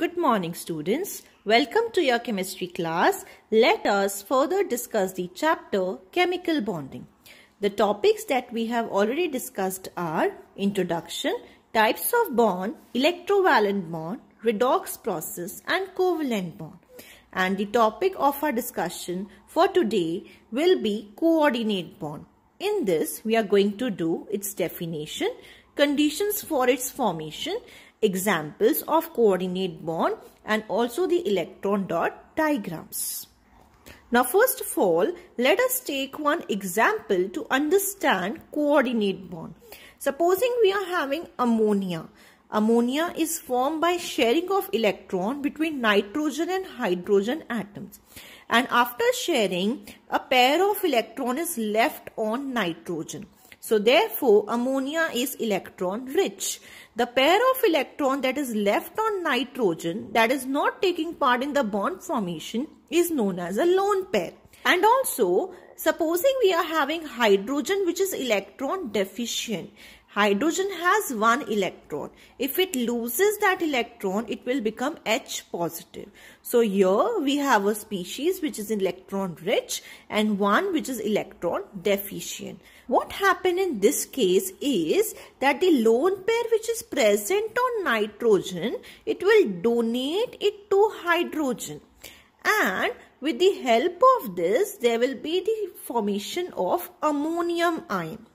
Good morning students. Welcome to your chemistry class. Let us further discuss the chapter chemical bonding. The topics that we have already discussed are introduction, types of bond, electrovalent bond, redox process and covalent bond. And the topic of our discussion for today will be coordinate bond. In this we are going to do its definition, conditions for its formation examples of coordinate bond and also the electron dot diagrams. Now first of all, let us take one example to understand coordinate bond. Supposing we are having ammonia. Ammonia is formed by sharing of electron between nitrogen and hydrogen atoms. And after sharing, a pair of electron is left on nitrogen. So therefore, ammonia is electron rich. The pair of electron that is left on nitrogen that is not taking part in the bond formation is known as a lone pair. And also, supposing we are having hydrogen which is electron deficient Hydrogen has one electron. If it loses that electron, it will become H positive. So here we have a species which is electron rich and one which is electron deficient. What happened in this case is that the lone pair which is present on nitrogen, it will donate it to hydrogen. And with the help of this, there will be the formation of ammonium ion.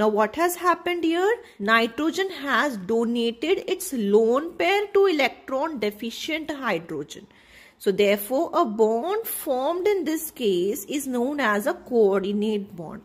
Now what has happened here? Nitrogen has donated its lone pair to electron deficient hydrogen. So therefore a bond formed in this case is known as a coordinate bond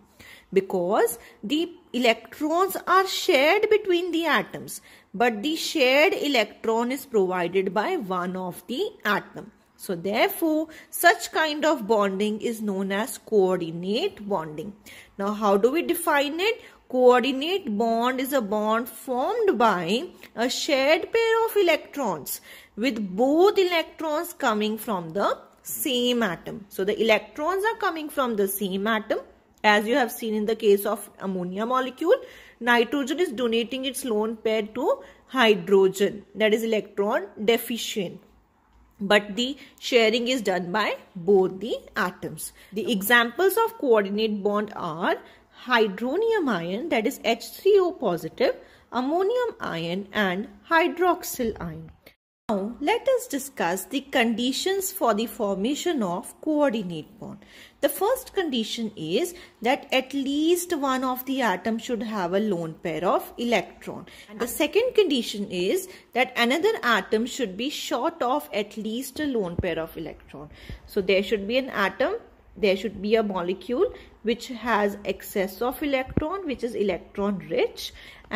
because the electrons are shared between the atoms but the shared electron is provided by one of the atom. So therefore, such kind of bonding is known as coordinate bonding. Now, how do we define it? Coordinate bond is a bond formed by a shared pair of electrons with both electrons coming from the same atom. So the electrons are coming from the same atom as you have seen in the case of ammonia molecule. Nitrogen is donating its lone pair to hydrogen that is electron deficient but the sharing is done by both the atoms. The examples of coordinate bond are hydronium ion that is H3O positive, ammonium ion and hydroxyl ion. Now let us discuss the conditions for the formation of coordinate bond. The first condition is that at least one of the atoms should have a lone pair of electron. the second condition is that another atom should be short of at least a lone pair of electron. So there should be an atom, there should be a molecule which has excess of electron which is electron rich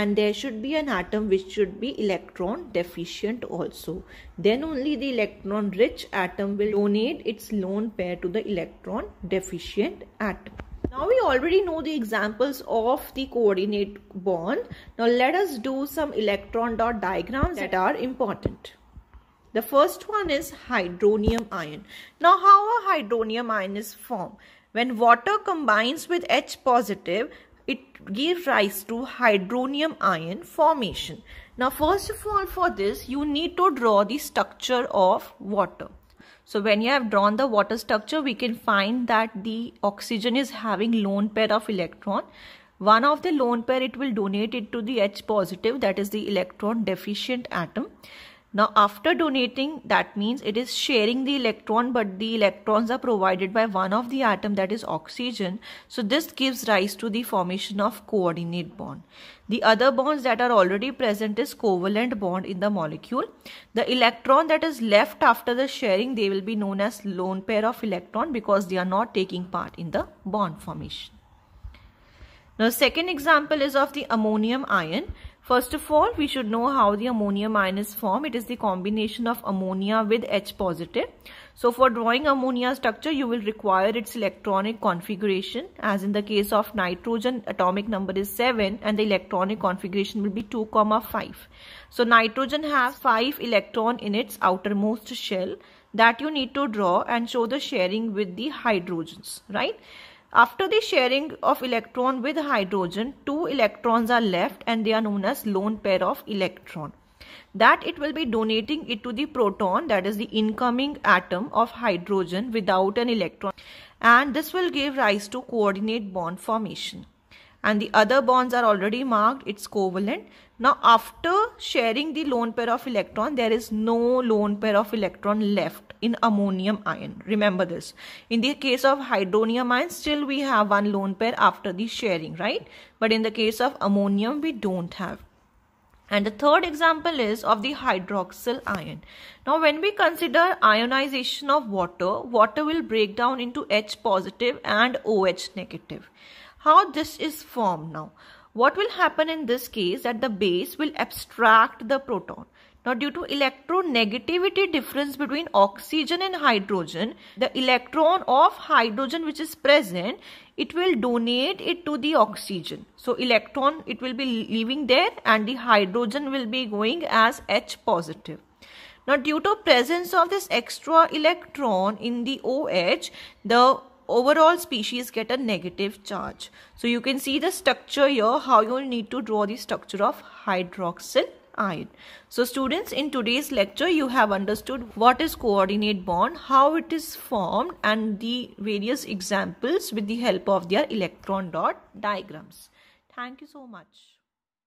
and there should be an atom which should be electron deficient also. Then only the electron rich atom will donate its lone pair to the electron deficient atom. Now we already know the examples of the coordinate bond. Now let us do some electron dot diagrams that are important. The first one is hydronium ion. Now how a hydronium ion is formed? When water combines with H positive, it gives rise to hydronium ion formation. Now first of all for this you need to draw the structure of water. So when you have drawn the water structure we can find that the oxygen is having lone pair of electron. One of the lone pair it will donate it to the H positive that is the electron deficient atom. Now after donating that means it is sharing the electron but the electrons are provided by one of the atom that is oxygen. So this gives rise to the formation of coordinate bond. The other bonds that are already present is covalent bond in the molecule. The electron that is left after the sharing they will be known as lone pair of electron because they are not taking part in the bond formation. Now second example is of the ammonium ion First of all, we should know how the ammonium ion is formed. It is the combination of ammonia with H positive. So for drawing ammonia structure, you will require its electronic configuration. As in the case of nitrogen, atomic number is 7 and the electronic configuration will be 2, comma 5. So nitrogen has 5 electron in its outermost shell that you need to draw and show the sharing with the hydrogens, right? After the sharing of electron with hydrogen, two electrons are left and they are known as lone pair of electron. That it will be donating it to the proton that is the incoming atom of hydrogen without an electron and this will give rise to coordinate bond formation. And the other bonds are already marked, it's covalent. Now after sharing the lone pair of electron, there is no lone pair of electron left in ammonium ion. Remember this. In the case of hydronium ion, still we have one lone pair after the sharing, right? But in the case of ammonium, we don't have. And the third example is of the hydroxyl ion. Now when we consider ionization of water, water will break down into H positive and OH negative. How this is formed now? What will happen in this case that the base will abstract the proton. Now due to electronegativity difference between oxygen and hydrogen, the electron of hydrogen which is present, it will donate it to the oxygen. So electron, it will be leaving there and the hydrogen will be going as H positive. Now due to presence of this extra electron in the OH, the overall species get a negative charge. So you can see the structure here, how you'll need to draw the structure of hydroxyl ion. So students, in today's lecture, you have understood what is coordinate bond, how it is formed and the various examples with the help of their electron dot diagrams. Thank you so much.